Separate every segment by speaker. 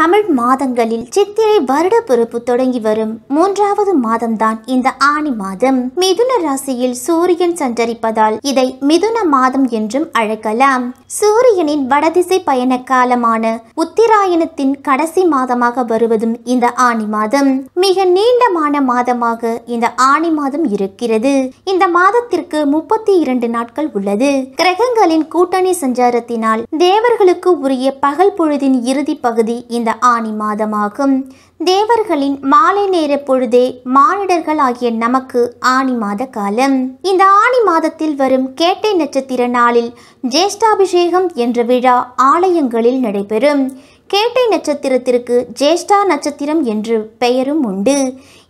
Speaker 1: தமிழ் மாதங்களில் சித்திரை வருட பிறப்பு தொடங்கி வரும் மூன்றாவது மாதம்தான் இந்த ஆணி மாதம் மிதுன ராசியில் சூரியன் சஞ்சரிப்பதால் இதை மிதுன மாதம் என்றும் அழைக்கலாம் சூரியனின் வடதிசை பயண காலமான உத்திராயணத்தின் கடைசி மாதமாக வருவதும் இந்த ஆணி மாதம் மிக நீண்டமான மாதமாக இந்த ஆணி மாதம் இருக்கிறது இந்த மாதத்திற்கு முப்பத்தி இரண்டு நாட்கள் உள்ளது கிரகங்களின் கூட்டணி சஞ்சாரத்தினால் தேவர்களுக்கு உரிய பகல் பொழுதின் இறுதி பகுதி இந்த இந்த ஆணி மாதமாகும் தேவர்களின் மாலை நேர பொழுதே மானிடர்கள் ஆகிய நமக்கு ஆணி மாத காலம் இந்த ஆணி மாதத்தில் வரும் கேட்டை நட்சத்திர நாளில் ஜேஷ்டாபிஷேகம் என்ற விழா ஆலயங்களில் நடைபெறும் கேட்டை நட்சத்திரத்திற்கு ஜேஷ்டா நட்சத்திரம் என்று பெயரும் உண்டு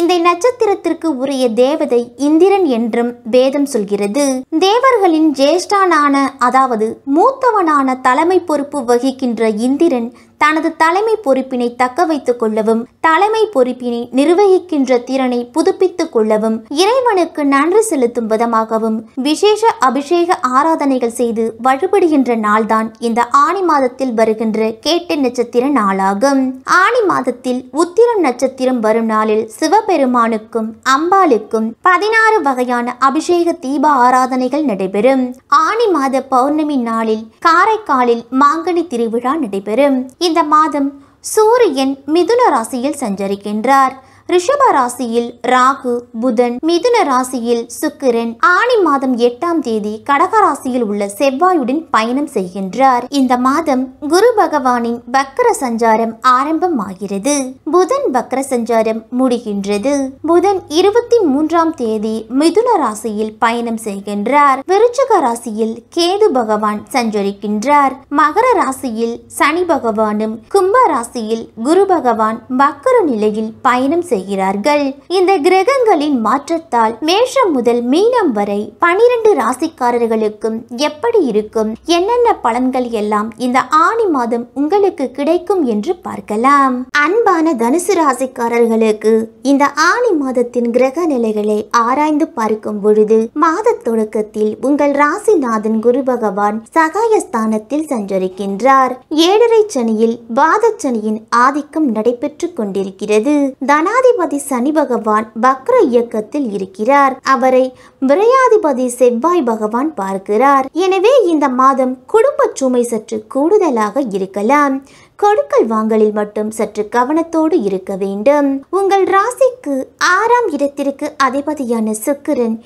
Speaker 1: இந்த நட்சத்திரத்திற்கு உரிய தேவதை இந்திரன் என்றும் வேதம் சொல்கிறது தேவர்களின் ஜேஷ்டானான அதாவது மூத்தவனான தலைமை பொறுப்பு வகிக்கின்ற இந்திரன் தனது தலைமை பொறுப்பினை தக்க வைத்துக் கொள்ளவும் தலைமை பொறுப்பினை நிர்வகிக்கின்ற திறனை புதுப்பித்துக் கொள்ளவும் இறைவனுக்கு நன்றி செலுத்தும் விதமாகவும் விசேஷ அபிஷேக ஆராதனைகள் செய்து வழிபடுகின்ற நாள்தான் இந்த ஆணி மாதத்தில் வருகின்ற கேட்ட நட்சத்திர நாளாகும் ஆணி மாதத்தில் உத்திரம் நட்சத்திரம் வரும் நாளில் சிவபெருமானுக்கும் அம்பாளுக்கும் பதினாறு வகையான அபிஷேக தீப ஆராதனைகள் நடைபெறும் ஆணி மாத பௌர்ணமி நாளில் காரைக்காலில் மாங்கனி திருவிழா நடைபெறும் இந்த மாதம் சூரியன் மிதுன ராசியில் சஞ்சரிக்கின்றார் ரிஷப ராசியில் ராகு புதன் மிதுன ராசியில் சுக்கிரன் ஆணி மாதம் எட்டாம் தேதி கடக ராசியில் உள்ள செவ்வாயுடன் பயணம் செய்கின்றார் இந்த மாதம் குரு பகவானின் பக்கர சஞ்சாரம் ஆரம்பமாகிறது புதன் பக்கர சஞ்சாரம் முடிகின்றது புதன் இருபத்தி மூன்றாம் தேதி மிதுன ராசியில் பயணம் செய்கின்றார் விருச்சக ராசியில் கேது பகவான் சஞ்சரிக்கின்றார் மகர ராசியில் சனி பகவானும் கும்ப ராசியில் குரு பகவான் பக்கர நிலையில் பயணம் செய்கிறார்கள் இந்த கிரகங்களின் மாற்றத்தால் மேஷம் முதல் மீனம் வரை பனிரெண்டு ராசிக்காரர்களுக்கும் எப்படி இருக்கும் என்னென்ன பலன்கள் எல்லாம் இந்த ஆணி மாதம் உங்களுக்கு கிடைக்கும் என்று பார்க்கலாம் அன்பான தனுசு ராசிக்காரர்களுக்கு இந்த ஆணி மாதத்தின் கிரக நிலைகளை ஆராய்ந்து பார்க்கும் பொழுது மாத தொடக்கத்தில் உங்கள் ராசிநாதன் குரு பகவான் சகாயஸ்தானத்தில் சஞ்சரிக்கின்றார் ஏழரை சனியில் பாதச்சனியின் ஆதிக்கம் நடைபெற்று கொண்டிருக்கிறது தனாத விரையாதிபதி சனி பகவான் பக்ர இயக்கத்தில் இருக்கிறார் அவரை விரையாதிபதி செவ்வாய் பகவான் பார்க்கிறார் எனவே இந்த மாதம் குடும்ப சுமை சற்று கூடுதலாக இருக்கலாம் கொடுக்கல் வாங்கலில் மட்டும் சற்று கவனத்தோடு இருக்க வேண்டும் உங்கள் ராசிக்கு ஆறாம் இடத்திற்கு அதிபதியான சுக்கிரன்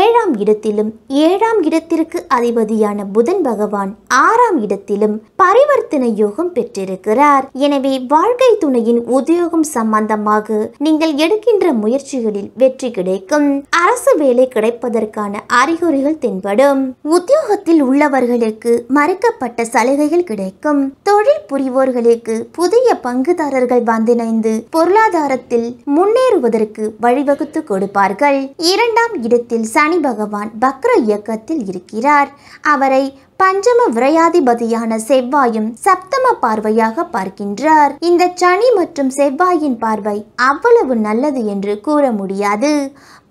Speaker 1: ஏழாம் இடத்திலும் ஏழாம் இடத்திற்கு அதிபதியான புதன் பகவான் ஆறாம் இடத்திலும் பரிவர்த்தனை யோகம் பெற்றிருக்கிறார் எனவே வாழ்க்கை துணையின் உத்தியோகம் சம்பந்தமாக நீங்கள் எடுக்கின்ற முயற்சிகளில் வெற்றி கிடைக்கும் அரசு வேலை கிடைப்பதற்கான அறிகுறிகள் தென்படும் உத்தியோகத்தில் உள்ளவர்களுக்கு மறுக்கப்பட்ட சலுகைகள் கிடைக்கும் தொழில் புரிவோர் நாடுகளுக்கு புதிய பங்குதாரர்கள் வந்திணைந்து பொருளாதாரத்தில் முன்னேறுவதற்கு வழிவகுத்து கொடுப்பார்கள் இரண்டாம் இடத்தில் சனி பகவான் பக்ர இயக்கத்தில் இருக்கிறார் அவரை பஞ்சம விரையாதிபதியான செவ்வாயும் சப்தம பார்வையாக பார்க்கின்றார் இந்த சனி மற்றும் செவ்வாயின் பார்வை அவ்வளவு நல்லது என்று கூற முடியாது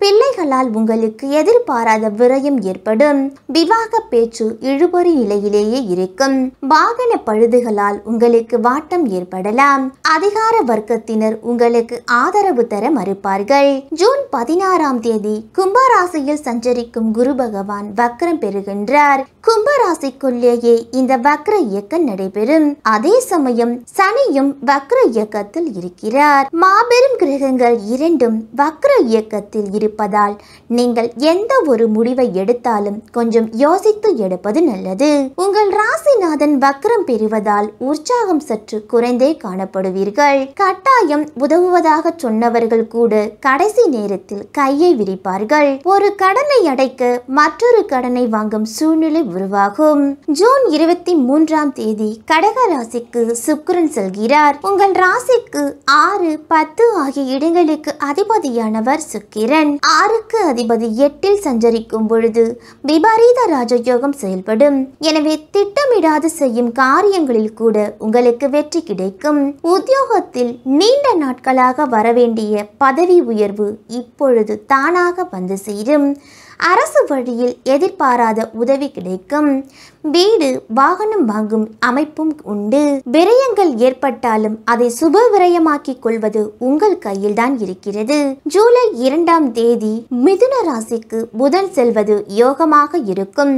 Speaker 1: பிள்ளைகளால் உங்களுக்கு எதிர்பாராத விரயம் ஏற்படும் விவாக பேச்சு இழுபறி நிலையிலேயே இருக்கும் வாகன பழுதுகளால் உங்களுக்கு வாட்டம் ஏற்படலாம் அதிகார வர்க்கத்தினர் உங்களுக்கு ஆதரவு தர மறுப்பார்கள் ஜூன் பதினாறாம் தேதி கும்பராசியில் சஞ்சரிக்கும் குரு பகவான் வக்கரம் பெறுகின்றார் கும்பராசி ராசிக்குள்ளேயே இந்த வக்ர இயக்கம் நடைபெறும் அதே சமயம் சனியும் வக்ர இயக்கத்தில் இருக்கிறார் மாபெரும் கிரகங்கள் இரண்டும் வக்ர இயக்கத்தில் இருப்பதால் நீங்கள் எந்த ஒரு முடிவை எடுத்தாலும் கொஞ்சம் யோசித்து எடுப்பது நல்லது உங்கள் ராசிநாதன் வக்ரம் பெறுவதால் உற்சாகம் சற்று குறைந்தே காணப்படுவீர்கள் கட்டாயம் உதவுவதாக சொன்னவர்கள் கூட கடைசி நேரத்தில் கையை விரிப்பார்கள் ஒரு கடனை அடைக்க மற்றொரு கடனை வாங்கும் சூழ்நிலை உருவாகும் இருக்கும் ஜூன் இருபத்தி மூன்றாம் தேதி கடக ராசிக்கு சுக்கரன் செல்கிறார் உங்கள் ராசிக்கு ஆறு பத்து ஆகிய இடங்களுக்கு அதிபதியானவர் சுக்கிரன் ஆறுக்கு அதிபதி எட்டில் சஞ்சரிக்கும் பொழுது விபரீத ராஜயோகம் செயல்படும் எனவே திட்டமிடாது செய்யும் காரியங்களில் கூட உங்களுக்கு வெற்றி கிடைக்கும் உத்தியோகத்தில் நீண்ட நாட்களாக வரவேண்டிய பதவி உயர்வு இப்பொழுது தானாக வந்து சேரும் அரசு வழியில் எதிர்பாராத உதவி கிடைக்கும் வீடு வாகனம் வாங்கும் அமைப்பும் உண்டு விரயங்கள் ஏற்பட்டாலும் அதை சுப விரயமாக்கிக் கொள்வது உங்கள் கையில் தான் இருக்கிறது ஜூலை இரண்டாம் தேதி மிதுன ராசிக்கு புதன் செல்வது யோகமாக இருக்கும்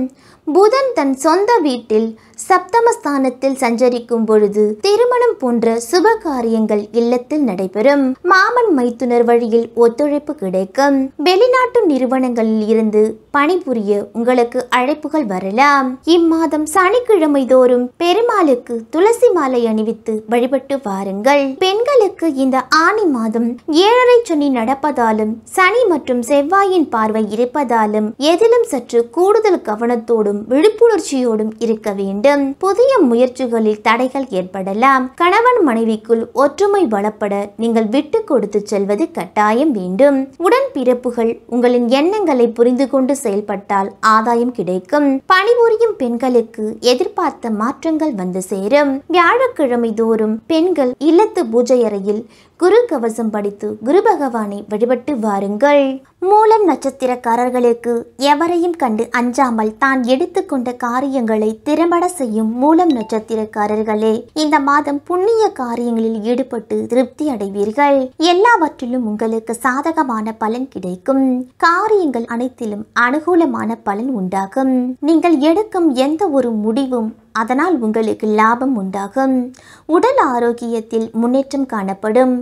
Speaker 1: புதன் தன் சொந்த வீட்டில் சப்தமஸ்தானத்தில் சஞ்சரிக்கும் பொழுது திருமணம் போன்ற சுப காரியங்கள் இல்லத்தில் நடைபெறும் மாமன் மைத்துனர் வழியில் ஒத்துழைப்பு கிடைக்கும் வெளிநாட்டு நிறுவனங்களில் இருந்து பணிபுரிய உங்களுக்கு அழைப்புகள் வரலாம் இம்மா மாதம் சனிக்கிழமை தோறும் பெருமாளுக்கு துளசி மாலை அணிவித்து வழிபட்டு வாருங்கள் பெண்களுக்கு இந்த ஆணி மாதம் ஏழரை சனி நடப்பதாலும் சனி மற்றும் செவ்வாயின் பார்வை இருப்பதாலும் எதிலும் சற்று கூடுதல் கவனத்தோடும் விழிப்புணர்ச்சியோடும் இருக்க வேண்டும் புதிய முயற்சிகளில் தடைகள் ஏற்படலாம் கணவன் மனைவிக்குள் ஒற்றுமை வளப்பட நீங்கள் விட்டு கொடுத்து செல்வது கட்டாயம் வேண்டும் உடன் பிறப்புகள் உங்களின் எண்ணங்களை புரிந்து கொண்டு செயல்பட்டால் ஆதாயம் கிடைக்கும் பணிபுரியும் பெண்கள் மக்களுக்கு எதிர்பார்த்த மாற்றங்கள் வந்து சேரும் வியாழக்கிழமை தோறும் பெண்கள் இல்லத்து பூஜை அறையில் குரு கவசம் படித்து குரு பகவானை வழிபட்டு வாருங்கள் மூலம் நட்சத்திரக்காரர்களுக்கு எவரையும் கண்டு அஞ்சாமல் தான் எடுத்துக்கொண்ட காரியங்களை திறம்பட செய்யும் மூலம் நட்சத்திரக்காரர்களே இந்த மாதம் புண்ணிய காரியங்களில் ஈடுபட்டு திருப்தி அடைவீர்கள் எல்லாவற்றிலும் உங்களுக்கு சாதகமான பலன் கிடைக்கும் காரியங்கள் அனைத்திலும் அனுகூலமான பலன் உண்டாகும் நீங்கள் எடுக்கும் எந்த ஒரு முடிவும் அதனால் உங்களுக்கு லாபம் உண்டாகும் உடல் ஆரோக்கியத்தில் முன்னேற்றம் காணப்படும்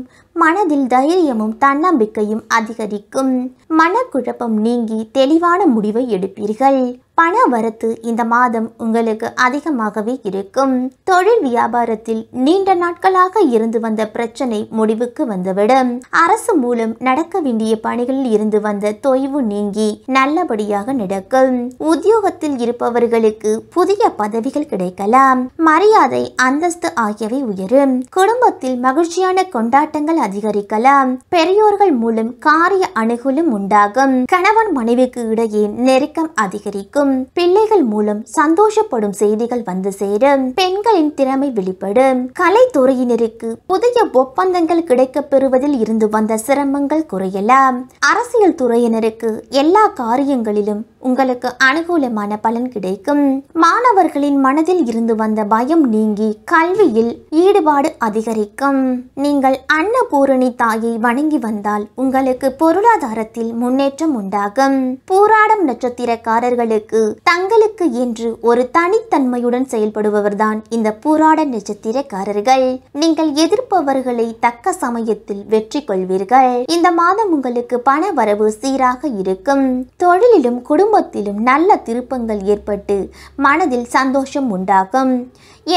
Speaker 1: மனதில் தைரியமும் தன்னம்பிக்கையும் அதிகரிக்கும் மனக்குழப்பம் நீங்கி தெளிவான முடிவை எடுப்பீர்கள் பண வரத்து இந்த மாதம் உங்களுக்கு அதிகமாகவே இருக்கும் தொழில் வியாபாரத்தில் நீண்ட நாட்களாக இருந்து வந்த பிரச்சனை முடிவுக்கு வந்துவிடும் அரசு மூலம் நடக்க வேண்டிய பணிகளில் இருந்து வந்த தொய்வு நீங்கி நல்லபடியாக நடக்கும் உத்தியோகத்தில் இருப்பவர்களுக்கு புதிய பதவிகள் கிடைக்கலாம் மரியாதை அந்தஸ்து ஆகியவை உயரும் குடும்பத்தில் மகிழ்ச்சியான கொண்டாட்டங்கள் அதிகரிக்கலாம் பெரியோர்கள் மூலம் காரிய அணுகலும் உண்டாகும் கணவன் மனைவிக்கு இடையே நெருக்கம் அதிகரிக்கும் இருக்கும் பிள்ளைகள் மூலம் சந்தோஷப்படும் செய்திகள் வந்து சேரும் பெண்களின் திறமை வெளிப்படும் கலைத்துறையினருக்கு புதிய ஒப்பந்தங்கள் கிடைக்கப் பெறுவதில் இருந்து வந்த சிரமங்கள் குறையலாம் அரசியல் துறையினருக்கு எல்லா காரியங்களிலும் உங்களுக்கு அனுகூலமான பலன் கிடைக்கும் மாணவர்களின் மனதில் இருந்து வந்த பயம் நீங்கி கல்வியில் ஈடுபாடு அதிகரிக்கும் நீங்கள் அன்னபூரணி தாயை வணங்கி வந்தால் உங்களுக்கு பொருளாதாரத்தில் முன்னேற்றம் உண்டாகும் பூராடம் நட்சத்திரக்காரர்களுக்கு தங்களுக்கு என்று ஒரு தனித்தன்மையுடன் செயல்படுபவர்தான் இந்த பூராட நட்சத்திரக்காரர்கள் நீங்கள் எதிர்ப்பவர்களை தக்க சமயத்தில் வெற்றி கொள்வீர்கள் இந்த மாதம் உங்களுக்கு பண வரவு சீராக இருக்கும் தொழிலிலும் குடும்ப குடும்பத்திலும் நல்ல திருப்பங்கள் ஏற்பட்டு மனதில் சந்தோஷம் உண்டாகும்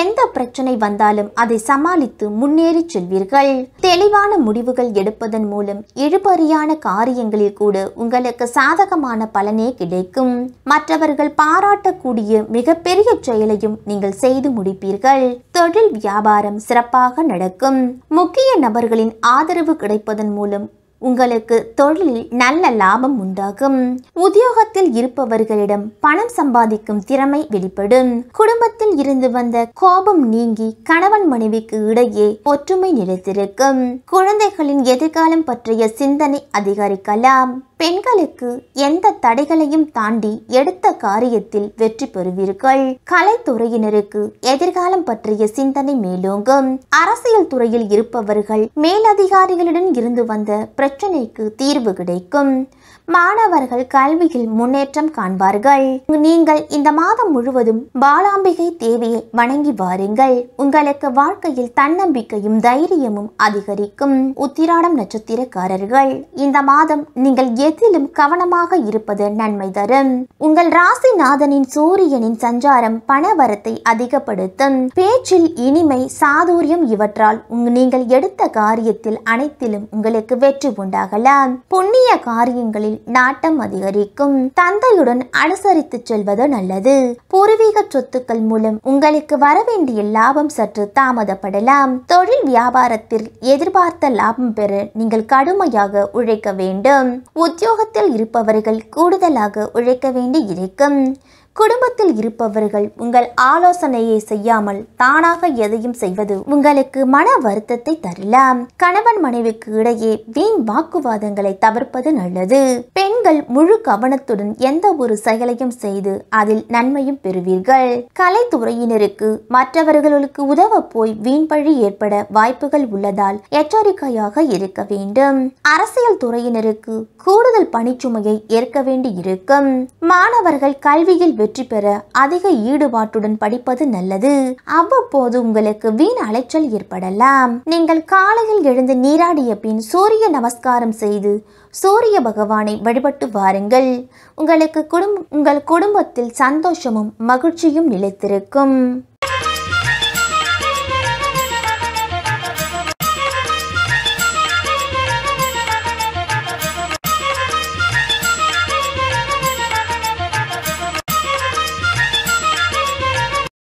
Speaker 1: எந்த பிரச்சனை வந்தாலும் அதை சமாளித்து முன்னேறி செல்வீர்கள் தெளிவான முடிவுகள் எடுப்பதன் மூலம் இழுபறியான காரியங்களில் கூட உங்களுக்கு சாதகமான பலனே கிடைக்கும் மற்றவர்கள் பாராட்டக்கூடிய மிகப்பெரிய செயலையும் நீங்கள் செய்து முடிப்பீர்கள் தொழில் வியாபாரம் சிறப்பாக நடக்கும் முக்கிய நபர்களின் ஆதரவு கிடைப்பதன் மூலம் உங்களுக்கு தொழிலில் நல்ல லாபம் உண்டாகும் உத்தியோகத்தில் இருப்பவர்களிடம் பணம் சம்பாதிக்கும் திறமை வெளிப்படும் குடும்பத்தில் இருந்து வந்த கோபம் நீங்கி கணவன் மனைவிக்கு இடையே ஒற்றுமை நிலைத்திருக்கும் குழந்தைகளின் எதிர்காலம் பற்றிய சிந்தனை அதிகரிக்கலாம் பெண்களுக்கு எந்த தடைகளையும் தாண்டி எடுத்த காரியத்தில் வெற்றி பெறுவீர்கள் கலைத்துறையினருக்கு எதிர்காலம் பற்றிய சிந்தனை மேலோங்கும் அரசியல் துறையில் இருப்பவர்கள் மேலதிகாரிகளுடன் இருந்து வந்த பிரச்சனைக்கு தீர்வு கிடைக்கும் மாணவர்கள் கல்வியில் முன்னேற்றம் காண்பார்கள் நீங்கள் இந்த மாதம் முழுவதும் பாலாம்பிகை தேவியை வணங்கி வாருங்கள் உங்களுக்கு வாழ்க்கையில் தன்னம்பிக்கையும் தைரியமும் அதிகரிக்கும் உத்திராடம் நட்சத்திரக்காரர்கள் இந்த மாதம் நீங்கள் எதிலும் கவனமாக இருப்பது நன்மை தரும் உங்கள் ராசிநாதனின் சூரியனின் சஞ்சாரம் பணவரத்தை அதிகப்படுத்தும் பேச்சில் இனிமை சாதுரியம் இவற்றால் நீங்கள் எடுத்த காரியத்தில் அனைத்திலும் உங்களுக்கு வெற்றி உண்டாகலாம் புண்ணிய காரியங்களில் நாட்டம் அதிகரிக்கும் தந்தையுடன் அனுசரித்து செல்வது நல்லது பூர்வீக சொத்துக்கள் மூலம் உங்களுக்கு வரவேண்டிய லாபம் சற்று தாமதப்படலாம் தொழில் வியாபாரத்தில் எதிர்பார்த்த லாபம் பெற நீங்கள் கடுமையாக உழைக்க வேண்டும் உத்தியோகத்தில் இருப்பவர்கள் கூடுதலாக உழைக்க வேண்டி இருக்கும் குடும்பத்தில் இருப்பவர்கள் உங்கள் ஆலோசனையை செய்யாமல் தானாக எதையும் செய்வது உங்களுக்கு மன வருத்தத்தை தரலாம் கணவன் மனைவிக்கு இடையே வீண் வாக்குவாதங்களை தவிர்ப்பது நல்லது பெண்கள் முழு கவனத்துடன் எந்த ஒரு செயலையும் செய்து அதில் நன்மையும் பெறுவீர்கள் கலைத்துறையினருக்கு மற்றவர்களுக்கு உதவ போய் வீண்பழி ஏற்பட வாய்ப்புகள் உள்ளதால் எச்சரிக்கையாக இருக்க வேண்டும் அரசியல் துறையினருக்கு கூடுதல் பணிச்சுமையை ஏற்க வேண்டி இருக்கும் மாணவர்கள் கல்வியில் வெற்றி பெற அதிக ஈடுபாட்டுடன் படிப்பது நல்லது அவ்வப்போது உங்களுக்கு வீண் அலைச்சல் ஏற்படலாம் நீங்கள் காலையில் எழுந்து நீராடிய பின் சூரிய நமஸ்காரம் செய்து சூரிய பகவானை வழிபட்டு வாருங்கள் உங்களுக்கு குடும்ப உங்கள் குடும்பத்தில் சந்தோஷமும் மகிழ்ச்சியும் நிலைத்திருக்கும்